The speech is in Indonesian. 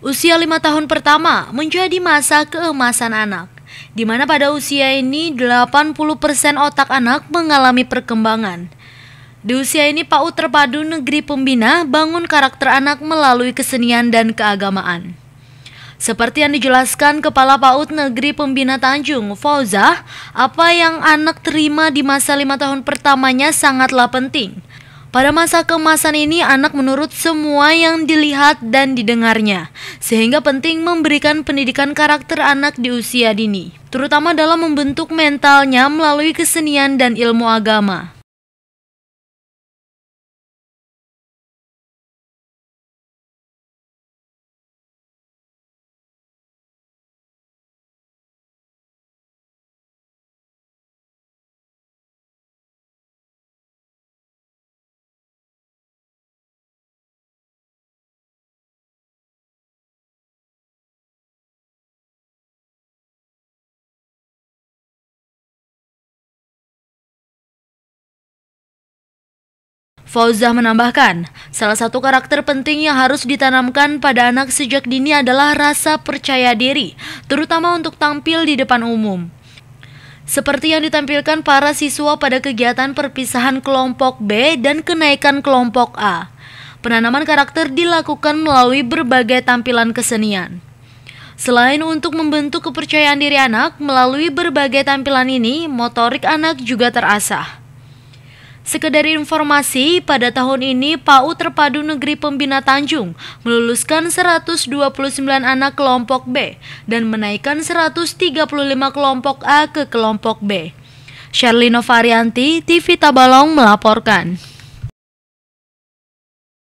Usia lima tahun pertama menjadi masa keemasan anak, di mana pada usia ini 80% otak anak mengalami perkembangan. Di usia ini PAUD terpadu negeri pembina bangun karakter anak melalui kesenian dan keagamaan. Seperti yang dijelaskan Kepala PAUD Negeri Pembina Tanjung, Fauzah, apa yang anak terima di masa lima tahun pertamanya sangatlah penting – pada masa kemasan ini, anak menurut semua yang dilihat dan didengarnya, sehingga penting memberikan pendidikan karakter anak di usia dini, terutama dalam membentuk mentalnya melalui kesenian dan ilmu agama. Fauzah menambahkan, salah satu karakter penting yang harus ditanamkan pada anak sejak dini adalah rasa percaya diri, terutama untuk tampil di depan umum. Seperti yang ditampilkan para siswa pada kegiatan perpisahan kelompok B dan kenaikan kelompok A. Penanaman karakter dilakukan melalui berbagai tampilan kesenian. Selain untuk membentuk kepercayaan diri anak, melalui berbagai tampilan ini, motorik anak juga terasah. Sekedar informasi, pada tahun ini PAU Terpadu Negeri Pembina Tanjung meluluskan 129 anak kelompok B dan menaikkan 135 kelompok A ke kelompok B. Sherlino Varianti, TV Tabalong melaporkan.